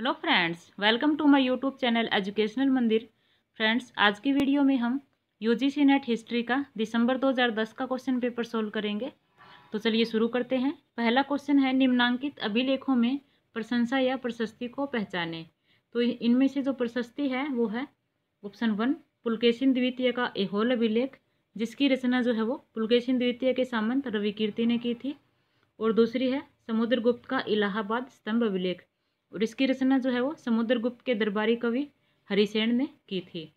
hello friends welcome to my YouTube channel educational Mandir friends आज की video में हम यूजीसी नेट हिस्ट्री का दिसंबर 2010 का क्वेश्चन पेपर सोल्व करेंगे तो चलिए शुरू करते हैं पहला क्वेश्चन है निम्नांकित अभिलेखों में प्रशंसा या प्रशस्ति को पहचाने तो इनमें से जो प्रशस्ति है वो है ऑप्शन वन पुलकेशन द्वितीय का एहोल अभिलेख जिसकी रचना जो है वो पुलकेशन द्वितीय के सामंत रविकीर्ति ने की थी और दूसरी है समुद्रगुप्त का इलाहाबाद स्तंभ अभिलेख और इसकी रचना जो है वो समुद्रगुप्त के दरबारी कवि हरिसेन ने की थी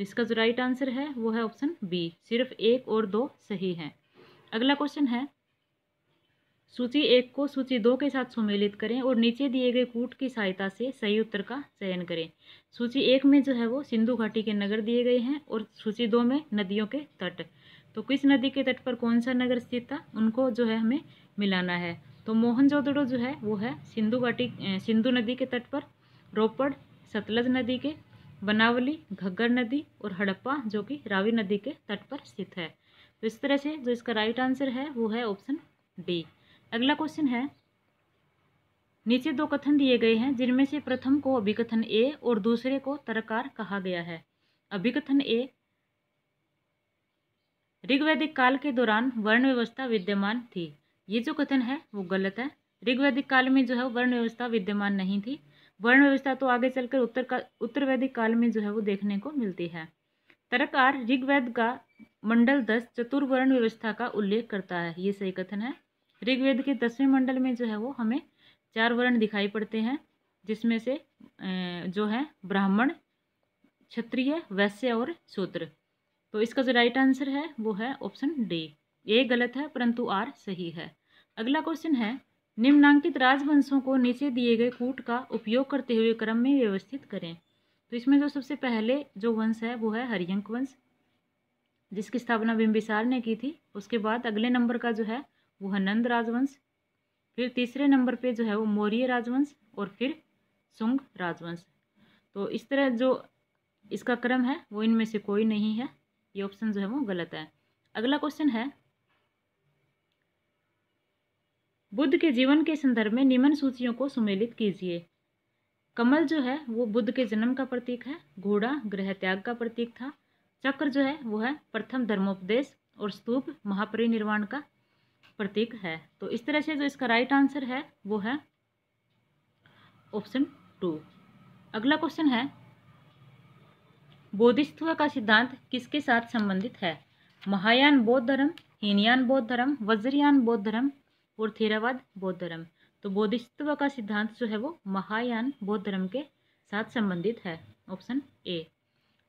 इसका जो राइट आंसर है वो है ऑप्शन बी सिर्फ एक और दो सही हैं अगला क्वेश्चन है सूची एक को सूची दो के साथ सुमेलित करें और नीचे दिए गए कूट की सहायता से सही उत्तर का चयन करें सूची एक में जो है वो सिंधु घाटी के नगर दिए गए हैं और सूची दो में नदियों के तट तो किस नदी के तट पर कौन सा नगर स्थित था उनको जो है हमें मिलाना है तो मोहनजोदड़ो जो है वो है सिंधु घाटी सिंधु नदी के तट पर रोपड़ सतलज नदी के बनावली घग्गर नदी और हड़प्पा जो कि रावी नदी के तट पर स्थित है तो इस तरह से जो इसका राइट आंसर है वो है ऑप्शन डी अगला क्वेश्चन है नीचे दो कथन दिए गए हैं जिनमें से प्रथम को अभिकथन ए और दूसरे को तरकार कहा गया है अभिकथन ए ऋग्वैदिक काल के दौरान वर्ण व्यवस्था विद्यमान थी ये जो कथन है वो गलत है ऋग्वैदिक काल में जो है वर्ण व्यवस्था विद्यमान नहीं थी वर्ण व्यवस्था तो आगे चलकर उत्तर का उत्तर वैदिक काल में जो है वो देखने को मिलती है तरककार ऋग्वेद का मंडल दस चतुर्वर्ण व्यवस्था का उल्लेख करता है ये सही कथन है ऋग्वेद के दसवें मंडल में जो है वो हमें चार वर्ण दिखाई पड़ते हैं जिसमें से जो है ब्राह्मण क्षत्रिय वैश्य और सूत्र तो इसका जो राइट आंसर है वो है ऑप्शन डी ए गलत है परंतु आर सही है अगला क्वेश्चन है निम्नांकित राजवंशों को नीचे दिए गए कूट का उपयोग करते हुए क्रम में व्यवस्थित करें तो इसमें जो सबसे पहले जो वंश है वो है हरियंक वंश जिसकी स्थापना बिम्बिसार ने की थी उसके बाद अगले नंबर का जो है वो है नंद राजवंश फिर तीसरे नंबर पे जो है वो मौर्य राजवंश और फिर सुंग राजवंश तो इस तरह जो इसका क्रम है वो इनमें से कोई नहीं है ये ऑप्शन जो है वो गलत है अगला क्वेश्चन है बुद्ध के जीवन के संदर्भ में निम्न सूचियों को सुमेलित कीजिए कमल जो है वो बुद्ध के जन्म का प्रतीक है घोड़ा ग्रह त्याग का प्रतीक था चक्र जो है वो है प्रथम धर्मोपदेश और स्तूप महापरिनिर्वाण का प्रतीक है तो इस तरह से जो इसका राइट आंसर है वो है ऑप्शन टू अगला क्वेश्चन है बोधिस्तव का सिद्धांत किसके साथ संबंधित है महायान बौद्ध धर्म हीनयान बौद्ध धर्म वज्रयान बौद्ध धर्म और थेरावाद बौद्ध धर्म तो बोधिसत्व का सिद्धांत जो है वो महायान बौद्ध धर्म के साथ संबंधित है ऑप्शन ए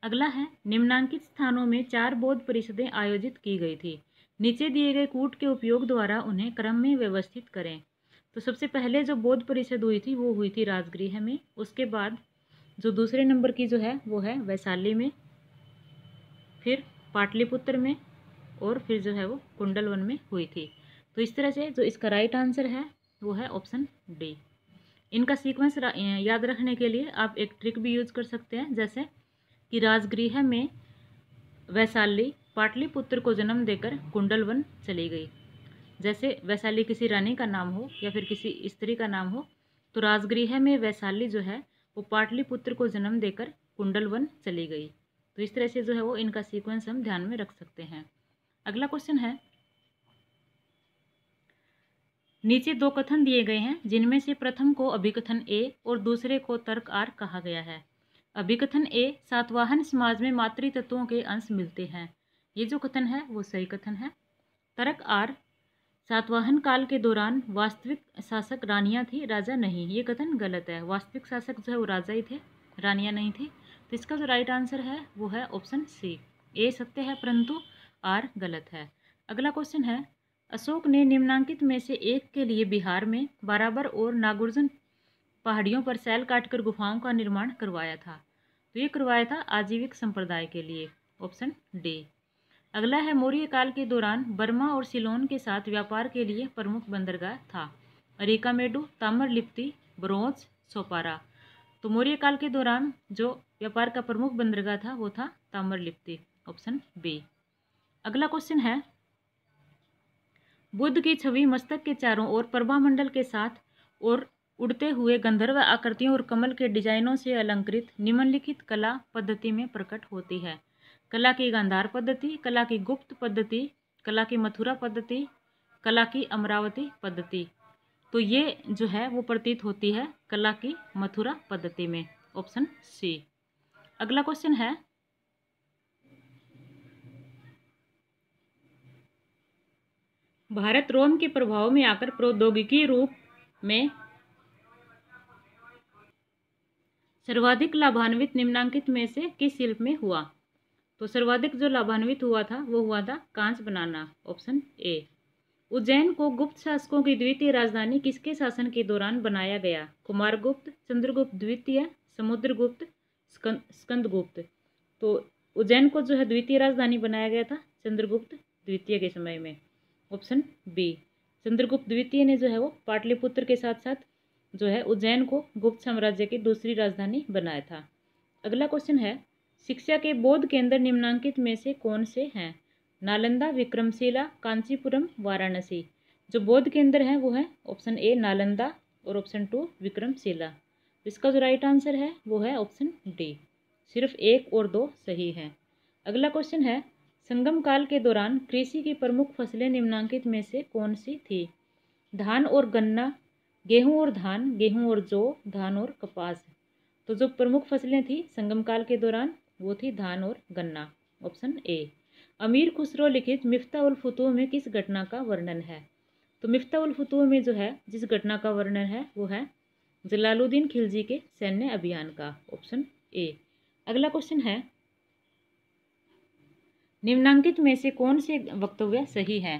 अगला है निम्नांकित स्थानों में चार बौद्ध परिषदें आयोजित की गई थी नीचे दिए गए कूट के उपयोग द्वारा उन्हें क्रम में व्यवस्थित करें तो सबसे पहले जो बौद्ध परिषद हुई थी वो हुई थी राजगृह में उसके बाद जो दूसरे नंबर की जो है वो है वैशाली में फिर पाटलिपुत्र में और फिर जो है वो कुंडलवन में हुई थी तो इस तरह से जो इसका राइट आंसर है वो है ऑप्शन डी इनका सीक्वेंस याद रखने के लिए आप एक ट्रिक भी यूज कर सकते हैं जैसे कि राजगृह में वैशाली पाटलिपुत्र को जन्म देकर कुंडल वन चली गई जैसे वैशाली किसी रानी का नाम हो या फिर किसी स्त्री का नाम हो तो राजगृह में वैशाली जो है वो पाटलिपुत्र को जन्म देकर कुंडल वन चली गई तो इस तरह से जो है वो इनका सीक्वेंस हम ध्यान में रख सकते हैं अगला क्वेश्चन है नीचे दो कथन दिए गए हैं जिनमें से प्रथम को अभिकथन ए और दूसरे को तर्क आर कहा गया है अभिकथन ए सातवाहन समाज में मातृ तत्वों के अंश मिलते हैं ये जो कथन है वो सही कथन है तर्क आर सातवाहन काल के दौरान वास्तविक शासक रानिया थी राजा नहीं ये कथन गलत है वास्तविक शासक जो है वो राजा ही थे रानिया नहीं थी तो इसका जो राइट आंसर है वो है ऑप्शन सी ए सत्य है परंतु आर गलत है अगला क्वेश्चन है अशोक ने निम्नांकित में से एक के लिए बिहार में बराबर और नागुर्जुन पहाड़ियों पर सैल काटकर गुफाओं का निर्माण करवाया था तो ये करवाया था आजीविक संप्रदाय के लिए ऑप्शन डी अगला है मौर्य काल के दौरान बर्मा और सिलोन के साथ व्यापार के लिए प्रमुख बंदरगाह था अरिकामेडू ताम्रलिप्ति ब्रोंज सोपारा तो मौर्य काल के दौरान जो व्यापार का प्रमुख बंदरगाह था वो था ताम्रलिप्ति ऑप्शन बी अगला क्वेश्चन है बुद्ध की छवि मस्तक के चारों ओर प्रभामंडल के साथ और उड़ते हुए गंधर्व आकृतियों और कमल के डिजाइनों से अलंकृत निम्नलिखित कला पद्धति में प्रकट होती है कला की गंधार पद्धति कला की गुप्त पद्धति कला की मथुरा पद्धति कला की अमरावती पद्धति तो ये जो है वो प्रतीत होती है कला की मथुरा पद्धति में ऑप्शन सी अगला क्वेश्चन है भारत रोम के प्रभाव में आकर प्रौद्योगिकी रूप में सर्वाधिक लाभान्वित निम्नांकित में से किस शिल्प में हुआ तो सर्वाधिक जो लाभान्वित हुआ था वो हुआ था कांच बनाना ऑप्शन ए उज्जैन को गुप्त शासकों की द्वितीय राजधानी किसके शासन के दौरान बनाया गया कुमारगुप्त चंद्रगुप्त द्वितीय समुद्रगुप्त स्कंदगुप्त तो उज्जैन को जो है द्वितीय राजधानी बनाया गया था चंद्रगुप्त द्वितीय के समय में ऑप्शन बी चंद्रगुप्त द्वितीय ने जो है वो पाटलिपुत्र के साथ साथ जो है उज्जैन को गुप्त साम्राज्य की दूसरी राजधानी बनाया था अगला क्वेश्चन है शिक्षा के बोध केंद्र निम्नांकित में से कौन से हैं नालंदा विक्रमशिला कांचीपुरम वाराणसी जो बौद्ध केंद्र हैं वो है ऑप्शन ए नालंदा और ऑप्शन टू विक्रमशिला इसका जो राइट आंसर है वो है ऑप्शन डी सिर्फ एक और दो सही है अगला क्वेश्चन है संगम काल के दौरान कृषि की प्रमुख फसलें निम्नांकित में से कौन सी थी धान और गन्ना गेहूं और धान गेहूं और जौ धान और कपास तो जो प्रमुख फसलें थी संगम काल के दौरान वो थी धान और गन्ना ऑप्शन ए अमीर खुसरो लिखित मिफ्ता उल फतूह में किस घटना का वर्णन है तो मिफ्ता उल फतूह में जो है जिस घटना का वर्णन है वो है जलालुद्दीन खिलजी के सैन्य अभियान का ऑप्शन ए अगला क्वेश्चन है निम्नांकित में से कौन से वक्तव्य सही है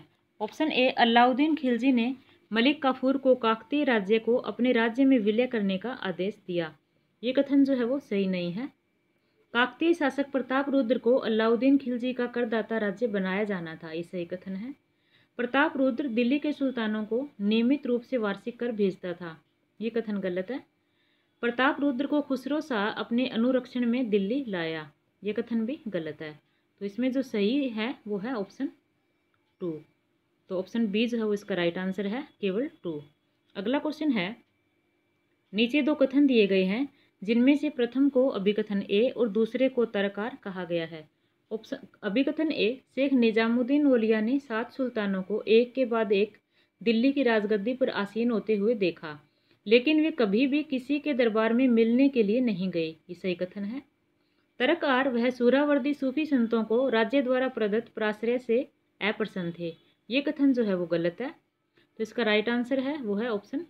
ऑप्शन ए अलाउद्दीन खिलजी ने मलिक काफूर को काकतीय राज्य को अपने राज्य में विलय करने का आदेश दिया ये कथन जो है वो सही नहीं है काकतीय शासक प्रताप रुद्र को अलाउद्दीन खिलजी का करदाता राज्य बनाया जाना था ये सही कथन है प्रताप रुद्र दिल्ली के सुल्तानों को नियमित रूप से वार्षिक कर भेजता था ये कथन गलत है प्रताप रुद्र को खुसरो शाह अपने अनुरक्षण में दिल्ली लाया ये कथन भी गलत है तो इसमें जो सही है वो है ऑप्शन टू तो ऑप्शन बी जो है वो इसका राइट आंसर है केवल टू अगला क्वेश्चन है नीचे दो कथन दिए गए हैं जिनमें से प्रथम को अभिकथन ए और दूसरे को तरकार कहा गया है ऑप्शन अभिकथन ए शेख निजामुद्दीन वलिया ने सात सुल्तानों को एक के बाद एक दिल्ली की राजगद्दी पर आसीन होते हुए देखा लेकिन वे कभी भी किसी के दरबार में मिलने के लिए नहीं गए ये सही कथन है आर वह सूरावर्दी सूफी संतों को राज्य द्वारा प्रदत्त प्राश्रय से अप्रसन्न थे ये कथन जो है वो गलत है तो इसका राइट आंसर है वो है ऑप्शन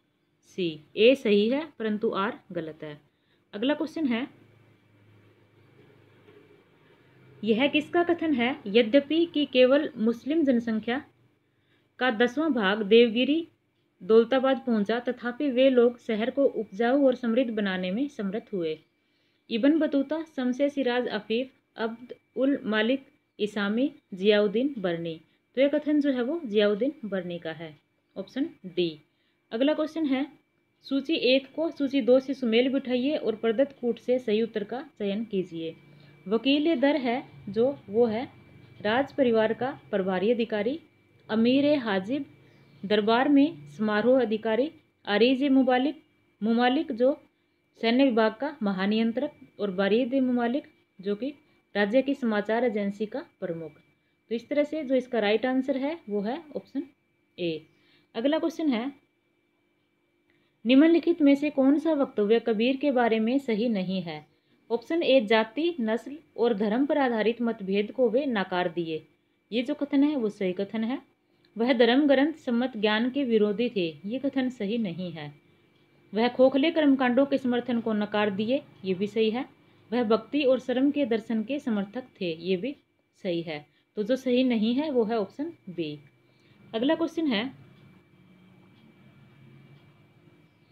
सी ए सही है परंतु आर गलत है अगला क्वेश्चन है यह किसका कथन है यद्यपि कि केवल मुस्लिम जनसंख्या का दसवां भाग देवगिरी दौलताबाद पहुंचा तथापि वे लोग शहर को उपजाऊ और समृद्ध बनाने में समर्थ हुए इबन बतूता शमसे सिराज अफीफ अब्द उल मालिक इसामी जियाउद्दीन बर्नी तो यह कथन जो है वो जियाउद्दीन बर्नी का है ऑप्शन डी अगला क्वेश्चन है सूची एक को सूची दो से सुमेल बिठाइए और प्रदत्त कूट से सही उत्तर का चयन कीजिए वकील दर है जो वो है राज परिवार का प्रभारी अधिकारी अमीर हाजिब दरबार में समारोह अधिकारी आरीज मुबालिक मुमालिक जो सैन्य विभाग का महानियंत्रक और बारीद ममालिक जो कि राज्य की समाचार एजेंसी का प्रमुख तो इस तरह से जो इसका राइट आंसर है वो है ऑप्शन ए अगला क्वेश्चन है निम्नलिखित में से कौन सा वक्तव्य कबीर के बारे में सही नहीं है ऑप्शन ए जाति नस्ल और धर्म पर आधारित मतभेद को वे नकार दिए ये जो कथन है वो सही कथन है वह धर्म ग्रंथ सम्मत ज्ञान के विरोधी थे ये कथन सही नहीं है वह खोखले कर्मकांडों के समर्थन को नकार दिए ये भी सही है वह भक्ति और शर्म के दर्शन के समर्थक थे ये भी सही है तो जो सही नहीं है वो है ऑप्शन बी अगला क्वेश्चन है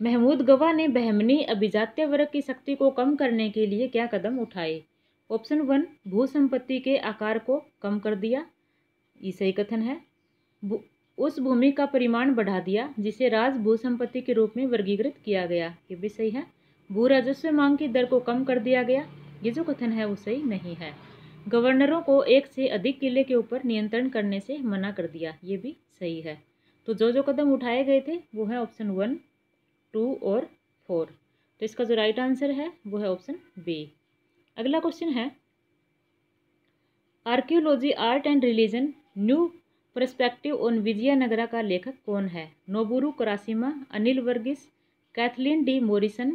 महमूद गवा ने बहमनी अभिजात्य वर्ग की शक्ति को कम करने के लिए क्या कदम उठाए ऑप्शन वन भू संपत्ति के आकार को कम कर दिया ये सही कथन है उस भूमि का परिमाण बढ़ा दिया जिसे राज भू संपत्ति के रूप में वर्गीकृत किया गया ये भी सही है भू राजस्व मांग की दर को कम कर दिया गया ये जो कथन है वो सही नहीं है गवर्नरों को एक से अधिक किले के ऊपर नियंत्रण करने से मना कर दिया ये भी सही है तो जो जो कदम उठाए गए थे वो है ऑप्शन वन टू और फोर तो इसका जो राइट आंसर है वो है ऑप्शन बी अगला क्वेश्चन है archaeology art and religion new perspective on Vijayanagara का लेखक कौन है Noboru Karashima Anil Varghese Kathleen D Morrison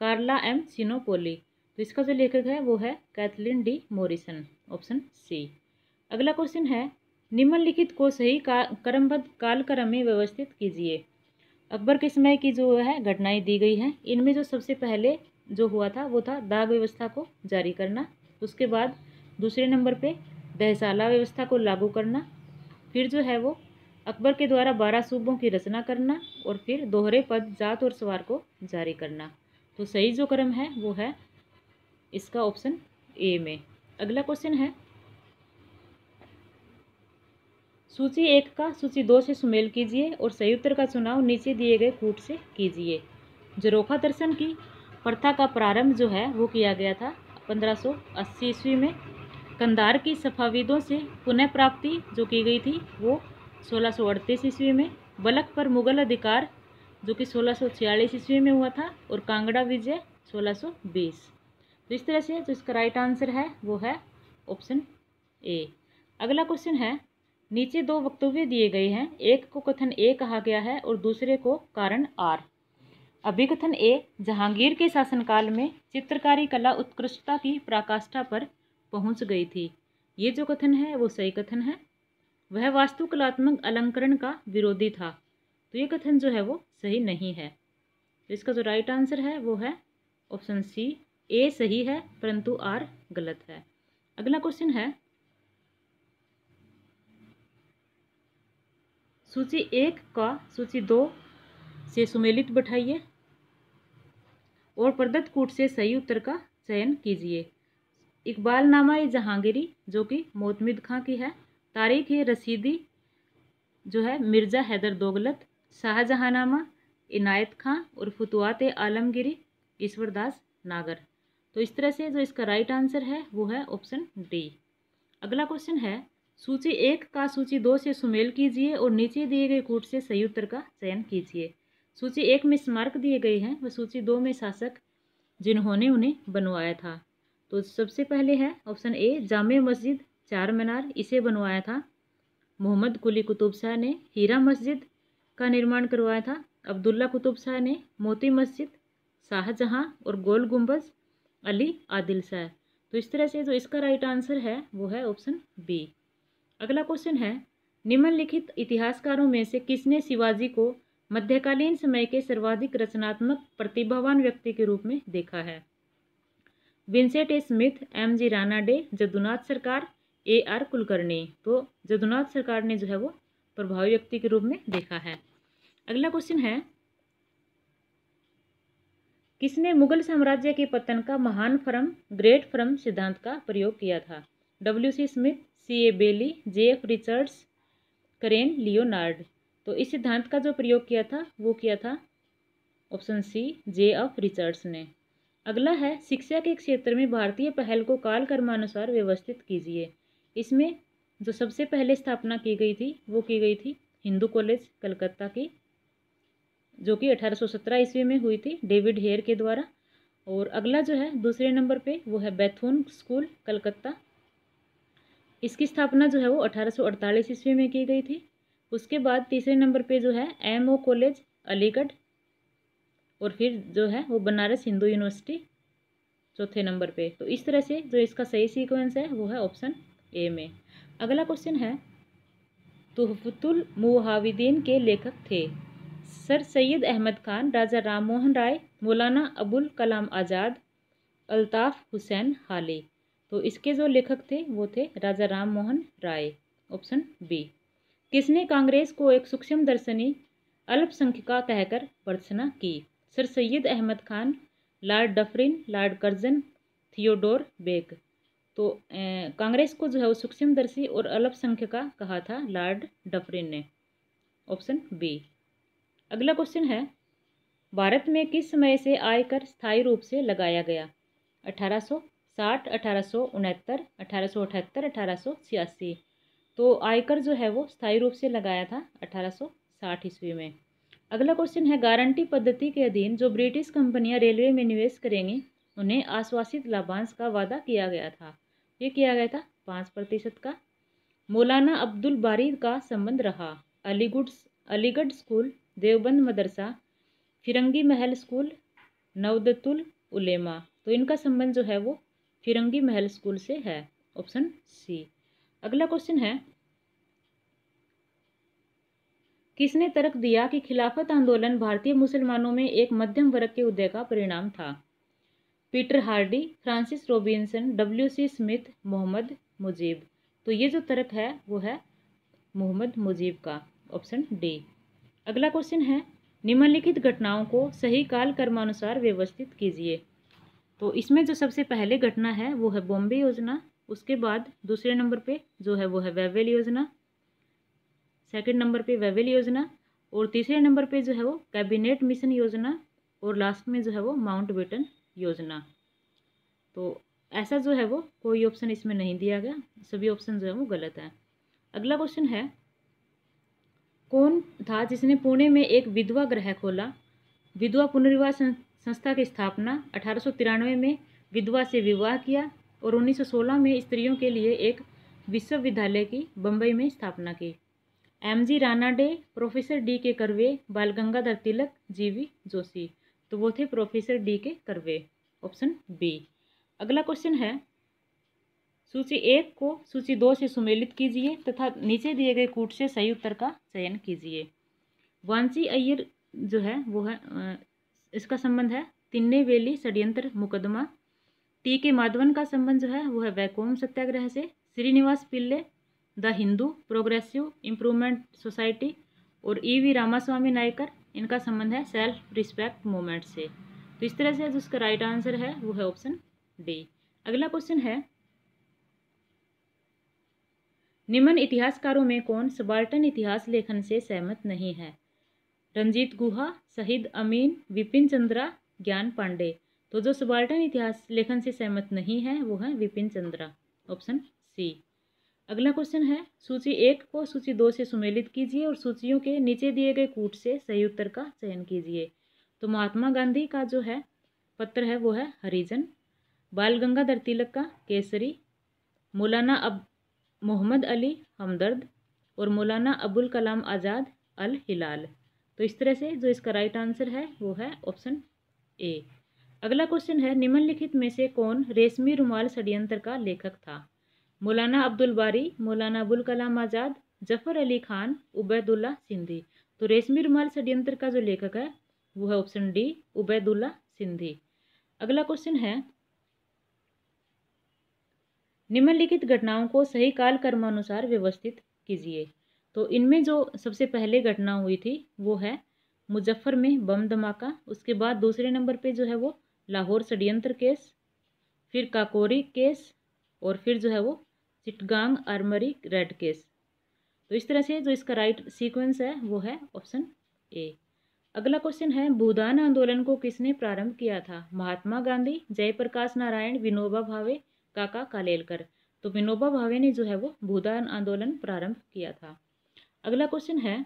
Carla M Sinopoli तो इसका जो लेखक है वो है Kathleen D Morrison option C अगला क्वेश्चन है निम्नलिखित को सही का, क्रमबद्ध कालक्रम में व्यवस्थित कीजिए अकबर के समय की जो है घटनाएं दी गई हैं इनमें जो सबसे पहले जो हुआ था वो था दाग व्यवस्था को जारी करना उसके बाद दूसरे नंबर पे दहशाला व्यवस्था को लागू करना फिर जो है वो अकबर के द्वारा बारह सूबों की रचना करना और फिर दोहरे पद जात और सवार को जारी करना तो सही जो क्रम है वो है इसका ऑप्शन ए में अगला क्वेश्चन है सूची एक का सूची दो से सुमेल कीजिए और सही उत्तर का चुनाव नीचे दिए गए कूट से कीजिए जरोखा दर्शन की प्रथा का प्रारंभ जो है वो किया गया था 1580 ईस्वी में कंधार की सफाविदों से पुनः प्राप्ति जो की गई थी वो सोलह सौ अड़तीस ईस्वी में बलख पर मुगल अधिकार जो कि सोलह सौ छियालीस ईस्वी में हुआ था और कांगड़ा विजय सोलह सौ बीस तो इस तरह से जो इसका राइट आंसर है वो है ऑप्शन ए अगला क्वेश्चन है नीचे दो वक्तव्य दिए गए हैं एक को कथन ए कहा गया है और दूसरे को कारण आर अभिकथन ए जहांगीर के शासनकाल में चित्रकारी कला उत्कृष्टता की पराकाष्ठा पर पहुंच गई थी ये जो कथन है वो सही कथन है वह वास्तुकलात्मक अलंकरण का विरोधी था तो ये कथन जो है वो सही नहीं है तो इसका जो राइट आंसर है वो है ऑप्शन सी ए सही है परंतु आर गलत है अगला क्वेश्चन है सूची एक का सूची दो से सुमेलित बैठाइए और प्रदत्त कूट से सही उत्तर का चयन कीजिए इकबाल नामा जहांगीरी जो कि मोतमिद खां की है तारीख रसीदी जो है मिर्ज़ा हैदर दोगलत शाहजहाँनामा इनायत खां और फतवात आलमगिरी ईश्वरदास नागर तो इस तरह से जो इसका राइट आंसर है वो है ऑप्शन डी अगला क्वेश्चन है सूची एक का सूची दो से सुमेल कीजिए और नीचे दिए गए कूट से सही उत्तर का चयन कीजिए सूची एक में स्मारक दिए गए हैं व सूची दो में शासक जिन्होंने उन्हें बनवाया था तो सबसे पहले है ऑप्शन ए जाम मस्जिद चार मीनार इसे बनवाया था मोहम्मद कुली कुतुब शाह ने हीरा मस्जिद का निर्माण करवाया था अब्दुल्ला कुतुब शाह ने मोती मस्जिद शाहजहाँ और गोल गुम्बज अली आदिल शाह तो इस तरह से जो इसका राइट आंसर है वो है ऑप्शन बी अगला क्वेश्चन है निम्नलिखित इतिहासकारों में से किसने शिवाजी को मध्यकालीन समय के सर्वाधिक रचनात्मक प्रतिभावान व्यक्ति के रूप में देखा है Vincent A Smith M G Ranade Jadunath Sarkar A are Kulkarni तो जदुनाथ सरकार ने जो है वो प्रभावी व्यक्ति के रूप में देखा है अगला क्वेश्चन है किसने मुगल साम्राज्य के पतन का महान फर्म ग्रेट फर्म सिद्धांत का प्रयोग किया था W C Smith C A Bayly J F Richards Karen Leonard तो इस सिद्धांत का जो प्रयोग किया था वो किया था option C J F Richards ने अगला है शिक्षा के क्षेत्र में भारतीय पहल को काल कर्मानुसार व्यवस्थित कीजिए इसमें जो सबसे पहले स्थापना की गई थी वो की गई थी हिंदू कॉलेज कलकत्ता की जो कि 1817 ईस्वी में हुई थी डेविड हेयर के द्वारा और अगला जो है दूसरे नंबर पे वो है बैथून स्कूल कलकत्ता इसकी स्थापना जो है वो 1848 ईस्वी में की गई थी उसके बाद तीसरे नंबर पे जो है एम ओ कॉलेज अलीगढ़ और फिर जो है वो बनारस हिंदू यूनिवर्सिटी चौथे नंबर पे तो इस तरह से जो इसका सही सीक्वेंस है वो है ऑप्शन ए में अगला क्वेश्चन है तोहफतुल मुहाविदीन के लेखक थे सर सैयद अहमद खान राजा राममोहन राय मौलाना अबुल कलाम आज़ाद अल्ताफ़ हुसैन हाली तो इसके जो लेखक थे वो थे राजा राम मोहन राय ऑप्शन बी किसने कांग्रेस को एक सूक्ष्म दर्शनी अल्पसंख्यका कहकर भर्त्सना की sir Syed Ahmed Khan Lord Dufferin Lord Curzon Theodore Beck तो कांग्रेस को जो है वो सूक्ष्मदर्शी और अल्पसंख्यका कहा था लॉर्ड डफरिन ने ऑप्शन बी अगला क्वेश्चन है भारत में किस समय से आयकर स्थायी रूप से लगाया गया 1860, अठारह सौ छियासी तो आयकर जो है वो स्थायी रूप से लगाया था 1860 ईस्वी में अगला क्वेश्चन है गारंटी पद्धति के अधीन जो ब्रिटिश कंपनियां रेलवे में निवेश करेंगी उन्हें आश्वासित लाभांश का वादा किया गया था ये किया गया था पाँच प्रतिशत का मौलाना अब्दुल बारी का संबंध रहा अलीगुड अलीगढ़ स्कूल देवबंद मदरसा फिरंगी महल स्कूल नवदतुल उलेमा तो इनका संबंध जो है वो फिरंगी महल स्कूल से है ऑप्शन सी अगला क्वेश्चन है किसने तर्क दिया कि खिलाफत आंदोलन भारतीय मुसलमानों में एक मध्यम वर्ग के उदय का परिणाम था Peter Hardy Francis Robinson W C Smith Mohammad Mujeeb तो ये जो तर्क है वो है मोहम्मद मुजीब का ऑप्शन डी अगला क्वेश्चन है निम्नलिखित घटनाओं को सही काल कर्मानुसार व्यवस्थित कीजिए तो इसमें जो सबसे पहले घटना है वो है बॉम्बे योजना उसके बाद दूसरे नंबर पे जो है वो है वेवेल योजना सेकंड नंबर पे वेवेल योजना और तीसरे नंबर पे जो है वो कैबिनेट मिशन योजना और लास्ट में जो है वो माउंट बेटन योजना तो ऐसा जो है वो कोई ऑप्शन इसमें नहीं दिया गया सभी ऑप्शन जो है वो गलत है अगला क्वेश्चन है कौन था जिसने पुणे में एक विधवा ग्रह खोला विधवा पुनर्विवाह संस्था की स्थापना अठारह में विधवा से विवाह किया और 1916 में स्त्रियों के लिए एक विश्वविद्यालय की बम्बई में स्थापना की M G Ranade professor D K Karve Bal Gangadhar Tilak G V Joshi तो वो थे प्रोफेसर डी के करवे ऑप्शन बी अगला क्वेश्चन है सूची एक को सूची दो से सुमेलित कीजिए तथा नीचे दिए गए कूट से सही उत्तर का चयन कीजिए वांची अय्यर जो है वो है इसका संबंध है तिन्ने वेली षड्यंत्र मुकदमा टी के माधवन का संबंध जो है वो है वैकोम सत्याग्रह से Srinivasa Pillai the Hindu progressive improvement society और E e V Ramaswamy Naicker इनका संबंध है सेल्फ रिस्पेक्ट मूवमेंट से तो इस तरह से जो उसका राइट आंसर है वो है ऑप्शन डी अगला क्वेश्चन है निम्न इतिहासकारों में कौन सबाल्टन इतिहास लेखन से सहमत नहीं है रंजीत गुहा शहीद अमीन विपिन चंद्रा ज्ञान पांडे तो जो सबाल्टन इतिहास लेखन से सहमत नहीं है वो है विपिन चंद्रा ऑप्शन सी अगला क्वेश्चन है सूची एक को सूची दो से सुमेलित कीजिए और सूचियों के नीचे दिए गए कूट से सही उत्तर का चयन कीजिए तो महात्मा गांधी का जो है पत्र है वो है हरिजन बाल गंगाधर तिलक का केसरी मौलाना अब मोहम्मद अली हमदर्द और मौलाना अबुल कलाम आज़ाद अल हिलाल तो इस तरह से जो इसका राइट आंसर है वो है ऑप्शन ए अगला क्वेश्चन है निम्नलिखित में से कौन रेशमी रुमाल षडयंत्र का लेखक था मौलाना अब्दुल बारी मौलाना अबुल कलाम आज़ाद जफर अली खान उबैदुल्ला सिंधी तो रेशमी रुमाल षड्यंत्र का जो लेखक है वो है ऑप्शन डी उबैदुल्ला सिंधी अगला क्वेश्चन है निम्नलिखित घटनाओं को सही काल कर्मानुसार व्यवस्थित कीजिए तो इनमें जो सबसे पहले घटना हुई थी वो है मुजफ्फर में बम धमाका उसके बाद दूसरे नंबर पे जो है वो लाहौर षड्यंत्र केस फिर काकोरी केस और फिर जो है वो चिटगांग आर्मरी रेड केस तो इस तरह से जो इसका राइट सीक्वेंस है वो है ऑप्शन ए अगला क्वेश्चन है भूदान आंदोलन को किसने प्रारंभ किया था महात्मा गांधी जयप्रकाश नारायण विनोबा भावे काका कालेलकर तो विनोबा भावे ने जो है वो भूदान आंदोलन प्रारंभ किया था अगला क्वेश्चन है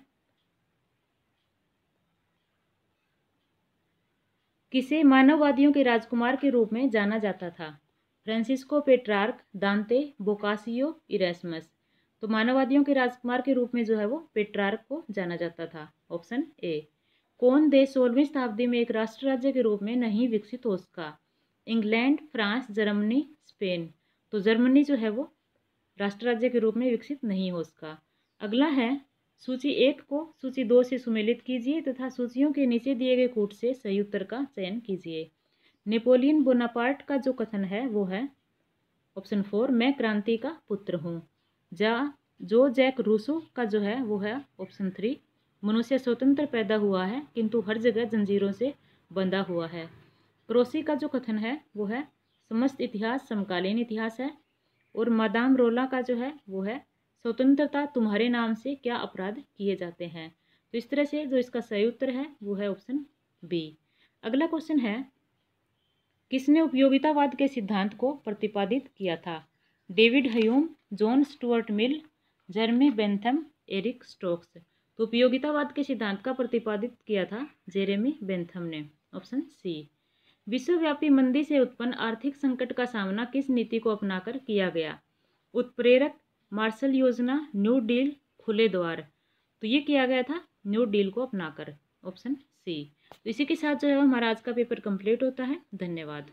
किसे मानववादियों के राजकुमार के रूप में जाना जाता था फ्रांसिस्को पेट्रार्क दांते बोकासियो इरेस्मस तो मानववादियों के राजकुमार के रूप में जो है वो पेट्रार्क को जाना जाता था ऑप्शन ए कौन देश सोलहवीं शताब्दी में एक राष्ट्र राज्य के रूप में नहीं विकसित हो सका इंग्लैंड फ्रांस जर्मनी स्पेन तो जर्मनी जो है वो राष्ट्र राज्य के रूप में विकसित नहीं हो सका अगला है सूची एक को सूची दो से सुमेलित कीजिए तथा सूचियों के नीचे दिए गए कूट से सही उत्तर का चयन कीजिए नेपोलियन बोनापार्ट का जो कथन है वो है ऑप्शन फोर मैं क्रांति का पुत्र हूँ जा जो जैक रूसो का जो है वो है ऑप्शन थ्री मनुष्य स्वतंत्र पैदा हुआ है किंतु हर जगह जंजीरों से बंधा हुआ है क्रोसी का जो कथन है वो है समस्त इतिहास समकालीन इतिहास है और मदाम रोला का जो है वो है स्वतंत्रता तुम्हारे नाम से क्या अपराध किए जाते हैं तो इस तरह से जो इसका सही उत्तर है वो है ऑप्शन बी अगला क्वेश्चन है किसने उपयोगितावाद के सिद्धांत को प्रतिपादित किया था David Hume John Stuart Mill Jeremy Bentham Eric Stokes तो उपयोगितावाद के सिद्धांत का प्रतिपादित किया था जेरेमी बेंथम ने ऑप्शन सी विश्वव्यापी मंदी से उत्पन्न आर्थिक संकट का सामना किस नीति को अपनाकर किया गया उत्प्रेरक मार्शल योजना न्यू डील खुले द्वार तो ये किया गया था न्यू डील को अपनाकर ऑप्शन सी तो इसी के साथ जो है हमारा आज का पेपर कंप्लीट होता है धन्यवाद